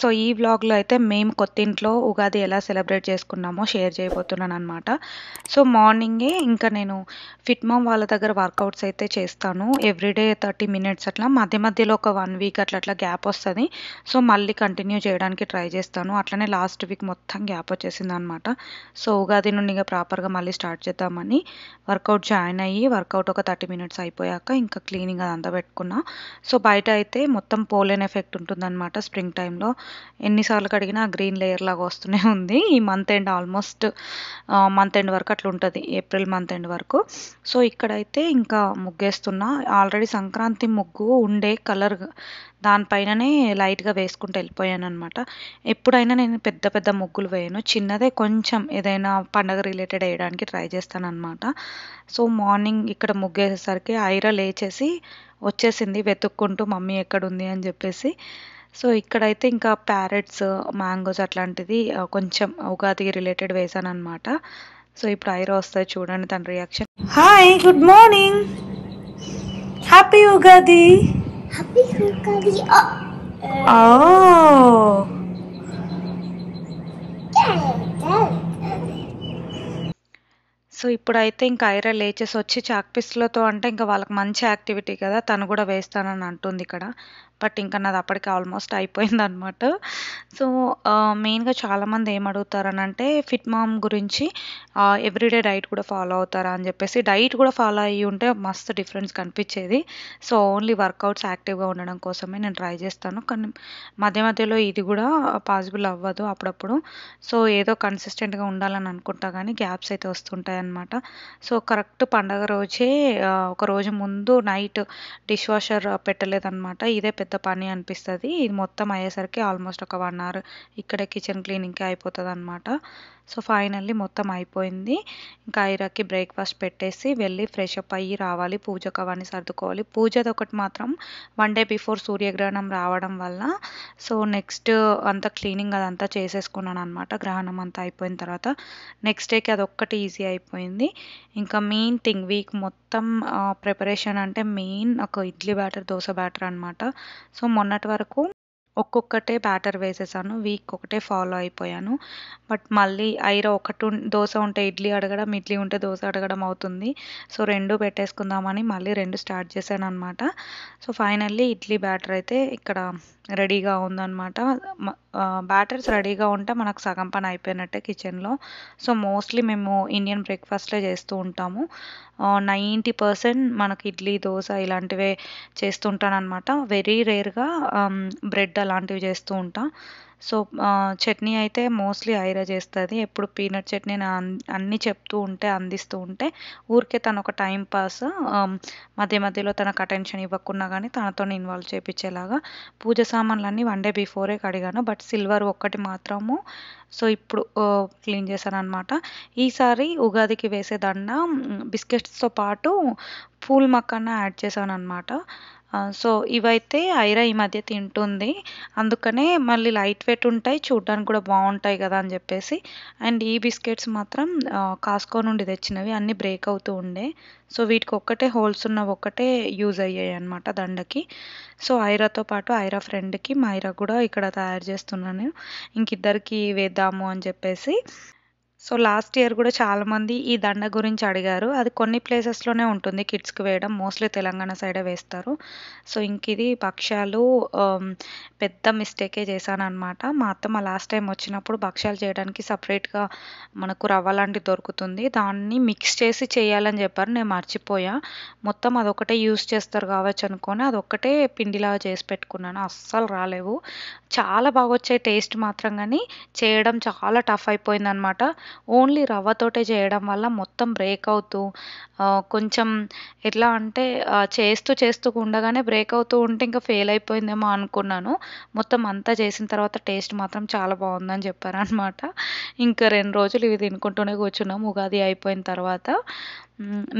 so ఈ వ్లాగ్లో అయితే మేము కొత్త ఇంట్లో ఉగాది ఎలా సెలబ్రేట్ చేసుకున్నామో షేర్ చేయబోతున్నాను అనమాట సో మార్నింగే ఇంకా నేను ఫిట్ మామ్ వాళ్ళ దగ్గర వర్కౌట్స్ అయితే చేస్తాను ఎవ్రీడే థర్టీ మినిట్స్ అట్లా మధ్య మధ్యలో ఒక వన్ వీక్ అట్లా అట్లా గ్యాప్ వస్తుంది సో మళ్ళీ కంటిన్యూ చేయడానికి ట్రై చేస్తాను అట్లనే లాస్ట్ వీక్ మొత్తం గ్యాప్ వచ్చేసింది అనమాట సో ఉగాది నుండి ఇంకా ప్రాపర్గా మళ్ళీ స్టార్ట్ చేద్దామని వర్కౌట్ జాయిన్ అయ్యి వర్కౌట్ ఒక థర్టీ మినిట్స్ అయిపోయాక ఇంకా క్లీనింగ్ అదంతా పెట్టుకున్నా సో బయట అయితే మొత్తం పోలేన్ ఎఫెక్ట్ ఉంటుందన్నమాట స్ప్రింగ్ టైంలో ఉందో ఎన్నిసార్లు కడిగినా గ్రీన్ లేయర్ లాగా వస్తూనే ఉంది ఈ month end almost month end వరకు అట్లా ఉంటుంది ఏప్రిల్ మంత్ ఎండ్ వరకు సో ఇక్కడైతే ఇంకా ముగ్గేస్తున్నా ఆల్రెడీ సంక్రాంతి ముగ్గు ఉండే కలర్ దానిపైననే లైట్గా వేసుకుంటూ వెళ్ళిపోయాను అనమాట ఎప్పుడైనా నేను పెద్ద పెద్ద ముగ్గులు వేయను చిన్నదే కొంచెం ఏదైనా పండగ రిలేటెడ్ వేయడానికి ట్రై చేస్తాను అనమాట సో మార్నింగ్ ఇక్కడ ముగ్గేసేసరికి ఐర లేచేసి వచ్చేసింది వెతుక్కుంటూ మమ్మీ ఎక్కడుంది అని చెప్పేసి సో ఇక్కడైతే ఇంకా ప్యారెట్స్ మ్యాంగోస్ అట్లాంటిది కొంచెం ఉగాదికి రిలేటెడ్ వేసాను అనమాట సో ఇప్పుడు ఐరా వస్తాయి చూడండి తన reaction hi good morning happy Ugadi so ఇప్పుడైతే ఇంకా ఐరా లేచేసి వచ్చి చాక్పిస్లతో అంటే ఇంకా వాళ్ళకి మంచి యాక్టివిటీ కదా తను కూడా వేస్తానని అంటుంది ఇక్కడ బట్ ఇంకా నాది అప్పటికి ఆల్మోస్ట్ అయిపోయింది అనమాట సో మెయిన్గా చాలామంది ఏం అంటే ఫిట్ మామ్ గురించి ఎవ్రీడే డైట్ కూడా ఫాలో అవుతారా అని చెప్పేసి డైట్ కూడా ఫాలో అయ్యి ఉంటే మస్తు డిఫరెన్స్ కనిపించేది సో ఓన్లీ వర్కౌట్స్ యాక్టివ్గా ఉండడం కోసమే నేను ట్రై చేస్తాను కానీ మధ్య మధ్యలో ఇది కూడా పాసిబుల్ అవ్వదు అప్పుడప్పుడు సో ఏదో కన్సిస్టెంట్గా ఉండాలని అనుకుంటా కానీ గ్యాప్స్ అయితే వస్తుంటాయి అనమాట సో కరెక్ట్ పండగ రోజే ఒక రోజు ముందు నైట్ డిష్ వాషర్ పెట్టలేదన్నమాట ఇదే పెద్ద పెద్ద పని అనిపిస్తుంది ఇది మొత్తం అయ్యేసరికి ఆల్మోస్ట్ ఒక వన్ అవర్ ఇక్కడ కిచెన్ క్లీనింగ్కే అయిపోతుంది అనమాట సో ఫైనల్లీ మొత్తం అయిపోయింది ఇంకా ఐరాకి బ్రేక్ఫాస్ట్ పెట్టేసి వెళ్ళి ఫ్రెష్ అప్ అయ్యి రావాలి పూజకు అవన్నీ సర్దుకోవాలి పూజది ఒకటి మాత్రం వన్ డే బిఫోర్ సూర్యగ్రహణం రావడం వల్ల సో నెక్స్ట్ అంతా క్లీనింగ్ అదంతా చేసేసుకున్నాను అనమాట గ్రహణం అంతా అయిపోయిన తర్వాత నెక్స్ట్ డేకి అది ఒక్కటి ఈజీ అయిపోయింది ఇంకా మెయిన్ థింగ్ వీక్ మొత్తం ప్రిపరేషన్ అంటే మెయిన్ ఒక ఇడ్లీ బ్యాటర్ దోశ బ్యాటర్ అనమాట సో మొన్నటి వరకు ఒక్కొక్కటే బ్యాటర్ వేసేసాను వీక్ ఒకటే ఫాలో అయిపోయాను బట్ మళ్ళీ ఐర ఒకటి దోశ ఉంటే ఇడ్లీ అడగడం ఇడ్లీ ఉంటే దోశ అడగడం అవుతుంది సో రెండు పెట్టేసుకుందామని మళ్ళీ రెండు స్టార్ట్ చేశాను అనమాట సో ఫైనల్లీ ఇడ్లీ బ్యాటర్ అయితే ఇక్కడ రెడీగా ఉందన్నమాట బ్యాటర్స్ రెడీగా ఉంటే మనకు సగం పని అయిపోయినట్టే కిచెన్లో సో మోస్ట్లీ మేము ఇండియన్ బ్రేక్ఫాస్ట్లే చేస్తూ ఉంటాము నైంటీ పర్సెంట్ మనకి ఇడ్లీ దోశ ఇలాంటివే చేస్తుంటానమాట వెరీ రేర్గా బ్రెడ్ అలాంటివి చేస్తూ ఉంటాను సో చట్నీ అయితే మోస్ట్లీ ఐరా చేస్తుంది ఎప్పుడు పీనట్ చట్నీ అన్నీ చెప్తూ ఉంటే అందిస్తూ ఉంటే ఊరికే తను ఒక టైం పాస్ మధ్య మధ్యలో తనకు అటెన్షన్ ఇవ్వకుండా కానీ తనతో ఇన్వాల్వ్ చేయించేలాగా పూజ సామాన్లన్నీ వన్ డే బిఫోరే కడిగాను బట్ సిల్వర్ ఒక్కటి మాత్రము సో ఇప్పుడు క్లీన్ చేశాను అనమాట ఈసారి ఉగాదికి వేసే దండ బిస్కెట్స్తో పాటు పూల్ మక్కన్న యాడ్ చేశాను అనమాట సో ఇవైతే ఐరా ఈ మధ్య తింటుంది అందుకనే మళ్ళీ లైట్ వెయిట్ ఉంటాయి చూడడానికి కూడా బాగుంటాయి కదా అని చెప్పేసి అండ్ ఈ బిస్కెట్స్ మాత్రం కాస్కో నుండి తెచ్చినవి అన్నీ బ్రేక్ అవుతూ ఉండే సో వీటికి ఒక్కటే హోల్స్ ఉన్న ఒక్కటే యూజ్ అయ్యాయి అనమాట దండకి సో ఐరాతో పాటు ఐరా ఫ్రెండ్కి మైరా కూడా ఇక్కడ తయారు చేస్తున్నాను ఇంకిద్దరికి వేద్దాము అని చెప్పేసి సో లాస్ట్ ఇయర్ కూడా చాలామంది ఈ దండ గురించి అడిగారు అది కొన్ని ప్లేసెస్లోనే ఉంటుంది కిడ్స్కి వేయడం మోస్ట్లీ తెలంగాణ సైడే వేస్తారు సో ఇంక ఇది భక్ష్యాలు um, పెద్ద మిస్టేకే చేశాను అనమాట మా మా లాస్ట్ టైం వచ్చినప్పుడు పక్షాలు చేయడానికి సపరేట్గా మనకు రవ్వ లాంటివి దొరుకుతుంది దాన్ని మిక్స్ చేసి చేయాలని చెప్పారు నేను మర్చిపోయా మొత్తం అదొకటే యూస్ చేస్తారు కావచ్చు అనుకొని అదొక్కటే పిండిలాగా చేసి పెట్టుకున్నాను అస్సలు రాలేవు చాలా బాగా వచ్చే టేస్ట్ మాత్రం కానీ చేయడం చాలా టఫ్ అయిపోయింది అనమాట ఓన్లీ రవ్వతోటే చేయడం వల్ల మొత్తం బ్రేక్ అవుతూ కొంచెం ఎట్లా అంటే చేస్తూ చేస్తూ ఉండగానే బ్రేక్ అవుతూ ఉంటే ఇంకా ఫెయిల్ అయిపోయిందేమో అనుకున్నాను మొత్తం అంతా చేసిన తర్వాత టేస్ట్ మాత్రం చాలా బాగుందని చెప్పారనమాట ఇంకా రెండు రోజులు ఇవి తినుకుంటూనే కూర్చున్నాం ఉగాది అయిపోయిన తర్వాత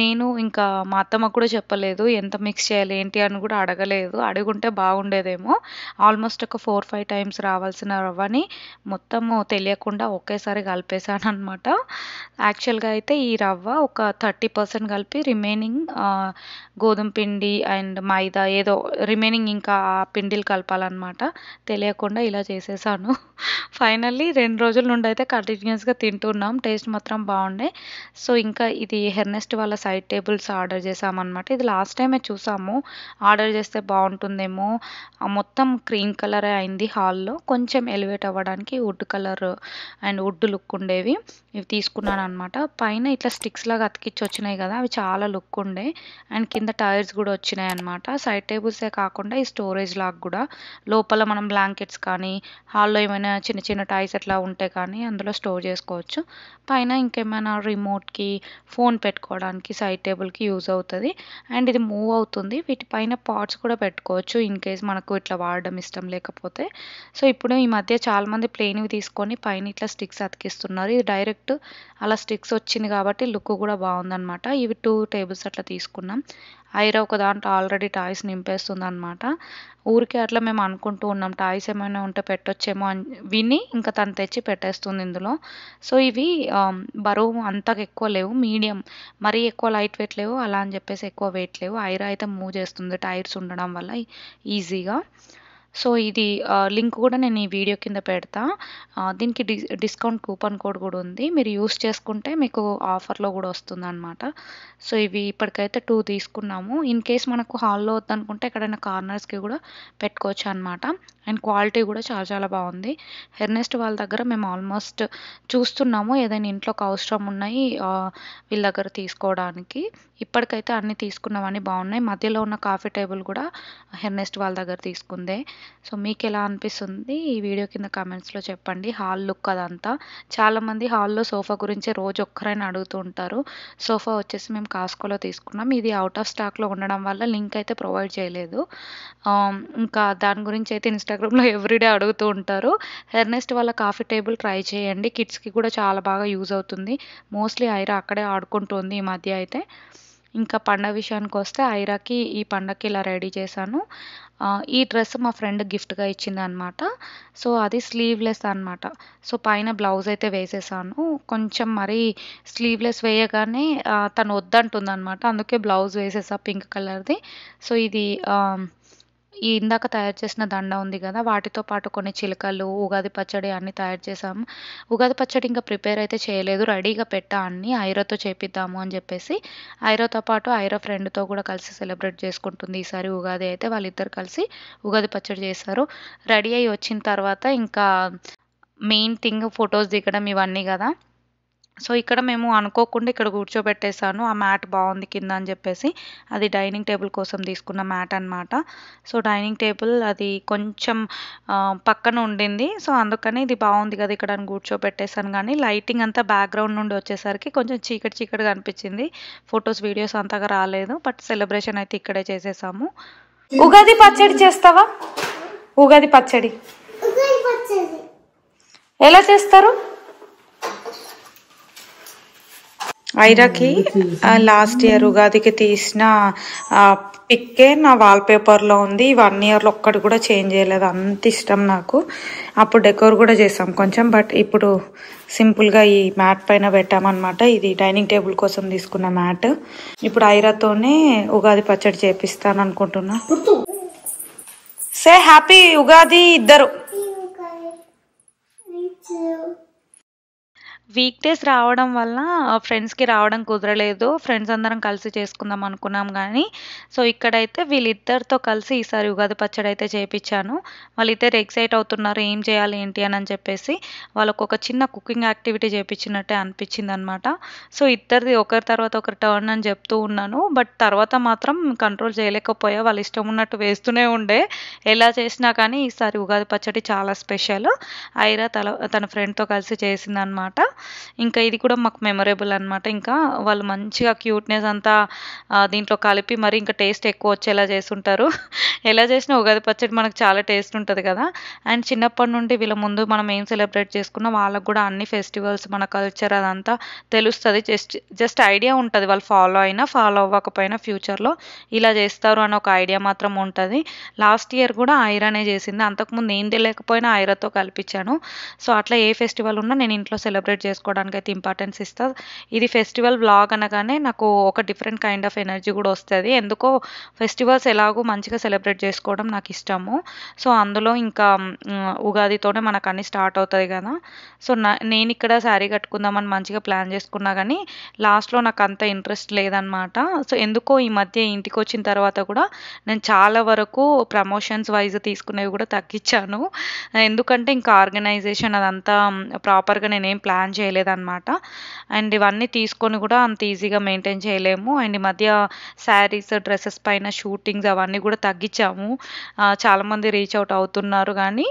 నేను ఇంకా మా అత్తమ్మ కూడా చెప్పలేదు ఎంత మిక్స్ చేయాలి ఏంటి అని కూడా అడగలేదు అడుగుంటే బాగుండేదేమో ఆల్మోస్ట్ ఒక ఫోర్ ఫైవ్ టైమ్స్ రావాల్సిన రవ్వని మొత్తము తెలియకుండా ఒకేసారి కలిపేశాను అనమాట యాక్చువల్గా అయితే ఈ రవ్వ ఒక థర్టీ పర్సెంట్ కలిపి రిమైనింగ్ గోధుమ పిండి అండ్ మైదా ఏదో రిమైనింగ్ ఇంకా ఆ పిండిలు కలపాలన్నమాట తెలియకుండా ఇలా చేసేసాను ఫైనల్లీ రెండు రోజుల నుండి అయితే కంటిన్యూస్గా తింటున్నాం టేస్ట్ మాత్రం బాగుండే సో ఇంకా ఇది హెర్నెస్ నెక్స్ట్ వాళ్ళ సైడ్ టేబుల్స్ ఆర్డర్ చేసామన్నమాట ఇది లాస్ట్ టైమే చూసాము ఆర్డర్ చేస్తే బాగుంటుందేమో మొత్తం క్రీమ్ కలర్ అయింది హాల్లో కొంచెం ఎలివేట్ అవ్వడానికి wood colour and wood look ఉండేవి ఇవి తీసుకున్నాను అనమాట పైన ఇట్లా స్టిక్స్ లాగా అతికిచ్చి వచ్చినాయి కదా అవి చాలా లుక్ ఉండే అండ్ కింద టైర్స్ కూడా వచ్చినాయి అనమాట సైడ్ టేబుల్సే కాకుండా ఈ స్టోరేజ్ లాగా కూడా లోపల మనం బ్లాంకెట్స్ కానీ హాల్లో ఏమైనా చిన్న చిన్న టైర్స్ ఎట్లా ఉంటే కానీ అందులో స్టోర్ చేసుకోవచ్చు పైన ఇంకేమైనా రిమోట్కి ఫోన్ పెట్టుకో పెట్టుకోవడానికి సైడ్ టేబుల్కి యూజ్ అవుతుంది అండ్ ఇది మూవ్ అవుతుంది వీటి పైన పార్ట్స్ కూడా పెట్టుకోవచ్చు ఇన్ కేస్ మనకు ఇట్లా వాడడం ఇష్టం లేకపోతే సో ఇప్పుడు ఈ మధ్య చాలామంది ప్లెయిన్వి తీసుకొని పైన ఇట్లా స్టిక్స్ అతికిస్తున్నారు ఇది డైరెక్ట్ అలా స్టిక్స్ వచ్చింది కాబట్టి లుక్ కూడా బాగుందనమాట ఇవి టూ టేబుల్స్ అట్లా తీసుకున్నాం ఐరా ఒక దాంట్లో ఆల్రెడీ టాయ్స్ నింపేస్తుంది అనమాట ఊరికే అట్లా మేము అనుకుంటూ ఉన్నాం టాయ్స్ ఏమైనా ఉంటే పెట్టొచ్చేమో అని విని ఇంకా తను తెచ్చి పెట్టేస్తుంది ఇందులో సో ఇవి బరువు అంతా ఎక్కువ లేవు మీడియం మరీ ఎక్కువ లైట్ వెయిట్ లేవు అలా అని చెప్పేసి ఎక్కువ వెయిట్ లేవు ఐరా అయితే మూవ్ చేస్తుంది టైర్స్ ఉండడం వల్ల ఈజీగా సో ఇది లింక్ కూడా నేను ఈ వీడియో కింద పెడతా దీనికి డిస్కౌంట్ కూపన్ కోడ్ కూడా ఉంది మీరు యూస్ చేసుకుంటే మీకు ఆఫర్లో కూడా వస్తుంది అనమాట సో ఇవి ఇప్పటికైతే టూ తీసుకున్నాము ఇన్ కేస్ మనకు హాల్లో వద్దనుకుంటే ఎక్కడైనా కార్నర్స్కి కూడా పెట్టుకోవచ్చు అనమాట అండ్ క్వాలిటీ కూడా చాలా చాలా బాగుంది హెర్నెస్ట్ వాళ్ళ దగ్గర మేము ఆల్మోస్ట్ చూస్తున్నాము ఏదైనా ఇంట్లోకి అవసరం ఉన్నాయి వీళ్ళ దగ్గర తీసుకోవడానికి ఇప్పటికైతే అన్నీ తీసుకున్నవన్నీ బాగున్నాయి మధ్యలో ఉన్న కాఫీ టేబుల్ కూడా హెర్నెస్ట్ వాళ్ళ దగ్గర తీసుకుందే సో మీకు ఎలా అనిపిస్తుంది ఈ వీడియో కింద కామెంట్స్లో చెప్పండి హాల్ లుక్ అదంతా చాలామంది హాల్లో సోఫా గురించే రోజు ఒక్కరైనా అడుగుతూ ఉంటారు సోఫా వచ్చేసి మేము కాస్కోలో తీసుకున్నాం ఇది అవుట్ ఆఫ్ స్టాక్లో ఉండడం వల్ల లింక్ అయితే ప్రొవైడ్ చేయలేదు ఇంకా దాని గురించి అయితే ఇన్స్టాగ్రామ్లో ఎవ్రీడే అడుగుతూ ఉంటారు ఎర్నెస్ట్ వాళ్ళ కాఫీ టేబుల్ ట్రై చేయండి కిడ్స్కి కూడా చాలా బాగా యూజ్ అవుతుంది మోస్ట్లీ ఐరా అక్కడే ఆడుకుంటుంది ఈ మధ్య అయితే ఇంకా పండగ విషయానికి వస్తే ఐరాకి ఈ పండగకి ఇలా రెడీ చేశాను ఈ డ్రెస్ మా ఫ్రెండ్ గిఫ్ట్గా ఇచ్చింది అనమాట సో అది స్లీవ్లెస్ అనమాట సో పైన బ్లౌజ్ అయితే వేసేసాను కొంచెం మరి స్లీవ్లెస్ వేయగానే తను వద్దంటుంది అనమాట అందుకే బ్లౌజ్ వేసేసా పింక్ కలర్ది సో ఇది ఈ ఇందాక తయారు చేసిన దండ ఉంది కదా వాటితో పాటు కొన్ని చిలకలు ఉగాది పచ్చడి అన్నీ తయారు చేసాము ఉగాది పచ్చడి ఇంకా ప్రిపేర్ అయితే చేయలేదు రెడీగా పెట్టా అన్ని ఐరోతో చేపిద్దాము అని చెప్పేసి ఐరోతో పాటు ఐరో ఫ్రెండ్తో కూడా కలిసి సెలబ్రేట్ చేసుకుంటుంది ఈసారి ఉగాది అయితే వాళ్ళిద్దరు కలిసి ఉగాది పచ్చడి చేశారు రెడీ అయ్యి వచ్చిన తర్వాత ఇంకా మెయిన్ థింగ్ ఫొటోస్ దిగడం ఇవన్నీ కదా సో ఇక్కడ మేము అనుకోకుండా ఇక్కడ కూర్చోబెట్టేశాను ఆ మ్యాట్ బాగుంది కింద అని చెప్పేసి అది డైనింగ్ టేబుల్ కోసం తీసుకున్న మ్యాట్ అనమాట సో డైనింగ్ టేబుల్ అది కొంచెం పక్కన ఉండింది సో అందుకని ఇది బాగుంది కదా ఇక్కడ కూర్చోబెట్టేశాను కానీ లైటింగ్ అంతా బ్యాక్గ్రౌండ్ నుండి వచ్చేసరికి కొంచెం చీకటి చీకటి కనిపించింది ఫొటోస్ వీడియోస్ అంతగా రాలేదు బట్ సెలబ్రేషన్ అయితే ఇక్కడే చేసేసాము ఉగాది పచ్చడి చేస్తావా ఉగాది పచ్చడి ఎలా చేస్తారు ఐరాకి లాస్ట్ ఇయర్ ఉగాదికి తీసిన పిక్కే నా వాల్పేపర్లో ఉంది వన్ ఇయర్లో ఒక్కటి కూడా చేంజ్ చేయలేదు అంత ఇష్టం నాకు అప్పుడు డెకోర్ కూడా చేసాం కొంచెం బట్ ఇప్పుడు సింపుల్గా ఈ మ్యాట్ పైన పెట్టామన్నమాట ఇది డైనింగ్ టేబుల్ కోసం తీసుకున్న మ్యాట్ ఇప్పుడు ఐరాతోనే ఉగాది పచ్చడి చేపిస్తాను అనుకుంటున్నా సే హ్యాపీ ఉగాది ఇద్దరు వీక్ డేస్ రావడం వల్ల ఫ్రెండ్స్కి రావడం కుదరలేదు ఫ్రెండ్స్ అందరం కలిసి చేసుకుందాం అనుకున్నాం కానీ సో ఇక్కడైతే వీళ్ళిద్దరితో కలిసి ఈసారి ఉగాది పచ్చడి అయితే చేయించాను వాళ్ళిద్దరు ఎక్సైట్ అవుతున్నారు ఏం చేయాలి ఏంటి అని చెప్పేసి వాళ్ళకు ఒక చిన్న కుకింగ్ యాక్టివిటీ చేయించినట్టే అనిపించింది అనమాట సో ఇద్దరిది ఒకరి తర్వాత ఒకరి టర్న్ అని చెప్తూ ఉన్నాను బట్ తర్వాత మాత్రం కంట్రోల్ చేయలేకపోయా వాళ్ళు ఇష్టం ఉన్నట్టు వేస్తూనే ఉండే ఎలా చేసినా కానీ ఈసారి ఉగాది పచ్చడి చాలా స్పెషల్ ఐరా తల తన ఫ్రెండ్తో కలిసి చేసిందనమాట ఇంకా ఇది కూడా మాకు మెమొరేబుల్ అనమాట ఇంకా వాళ్ళు మంచిగా క్యూట్నెస్ అంతా దీంట్లో కలిపి మరి ఇంకా టేస్ట్ ఎక్కువ వచ్చేలా చేస్తుంటారు ఎలా చేసినా ఉగాది పచ్చడి మనకు చాలా టేస్ట్ ఉంటుంది కదా అండ్ చిన్నప్పటి నుండి వీళ్ళ ముందు మనం ఏం సెలబ్రేట్ చేసుకున్నా వాళ్ళకు కూడా అన్ని ఫెస్టివల్స్ మన కల్చర్ అదంతా తెలుస్తుంది జస్ట్ జస్ట్ ఐడియా ఉంటుంది వాళ్ళు ఫాలో అయినా ఫాలో అవ్వకపోయినా ఫ్యూచర్లో ఇలా చేస్తారు అని ఒక ఐడియా మాత్రం ఉంటుంది లాస్ట్ ఇయర్ కూడా ఐరానే చేసింది అంతకుముందు ఏం తెలియకపోయినా ఐరాతో కల్పించాను సో అట్లా ఏ ఫెస్టివల్ ఉన్నా నేను ఇంట్లో సెలబ్రేట్ చేసుకోవడానికి అయితే ఇంపార్టెన్స్ ఇస్తుంది ఇది ఫెస్టివల్ బ్లాగ్ అనగానే నాకు ఒక డిఫరెంట్ కైండ్ ఆఫ్ ఎనర్జీ కూడా వస్తుంది ఎందుకో ఫెస్టివల్స్ ఎలాగో మంచిగా సెలబ్రేట్ చేసుకోవడం నాకు ఇష్టము సో అందులో ఇంకా ఉగాదితోనే మనకు అన్ని స్టార్ట్ అవుతుంది కదా సో నా నేను ఇక్కడ శారీ కట్టుకుందామని మంచిగా ప్లాన్ చేసుకున్నా కానీ లాస్ట్లో నాకు అంత ఇంట్రెస్ట్ లేదనమాట సో ఎందుకో ఈ మధ్య ఇంటికి వచ్చిన తర్వాత కూడా నేను చాలా వరకు ప్రమోషన్స్ వైజ్ తీసుకునేవి కూడా తగ్గించాను ఎందుకంటే ఇంకా ఆర్గనైజేషన్ అదంతా ప్రాపర్గా నేనేం ప్లాన్ చేయలేదన్నమాట అండ్ ఇవన్నీ తీసుకొని కూడా అంత ఈజీగా మెయింటైన్ చేయలేము అండ్ ఈ మధ్య శారీస్ డ్రెస్సెస్ పైన షూటింగ్స్ అవన్నీ కూడా తగ్గించాము చాలామంది రీచ్ అవుట్ అవుతున్నారు కానీ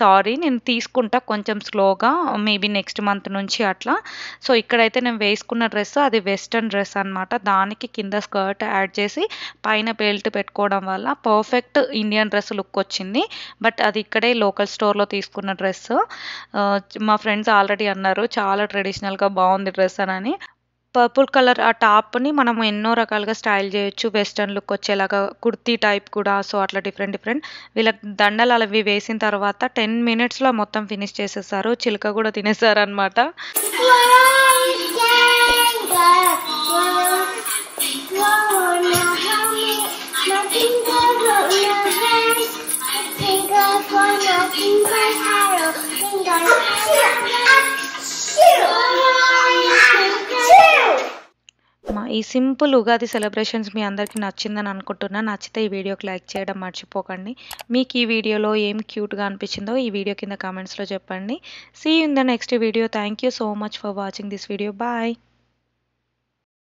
సారీ నేను తీసుకుంటా కొంచెం స్లోగా మేబీ నెక్స్ట్ మంత్ నుంచి అట్లా సో ఇక్కడైతే నేను వేసుకున్న డ్రెస్ అది వెస్ట్రన్ డ్రెస్ అనమాట దానికి కింద స్కర్ట్ యాడ్ చేసి పైన బెల్ట్ పెట్టుకోవడం వల్ల పర్ఫెక్ట్ ఇండియన్ డ్రెస్ లుక్ వచ్చింది బట్ అది ఇక్కడే లోకల్ స్టోర్లో తీసుకున్న డ్రెస్ మా ఫ్రెండ్స్ ఆల్రెడీ అన్నారు చాలా ట్రెడిషనల్గా బాగుంది డ్రెస్ అని పర్పుల్ కలర్ ఆ టాప్ని మనం ఎన్నో రకాలుగా స్టైల్ చేయొచ్చు వెస్ట్రన్ లుక్ వచ్చేలాగా కుర్తీ టైప్ కూడా సో అట్లా డిఫరెంట్ డిఫరెంట్ వీళ్ళకి దండలు అవి వేసిన తర్వాత టెన్ మినిట్స్లో మొత్తం ఫినిష్ చేసేసారు చిలుక కూడా తినేసారు అనమాట ఈ సింపుల్ ఉగాది సెలబ్రేషన్స్ మీ అందరికీ నచ్చిందని అనుకుంటున్నా నచ్చితే ఈ వీడియోకి లైక్ చేయడం మర్చిపోకండి మీకు ఈ వీడియోలో ఏం క్యూట్గా అనిపించిందో ఈ వీడియో కింద కామెంట్స్లో చెప్పండి see in the next video thank so much for watching this video bye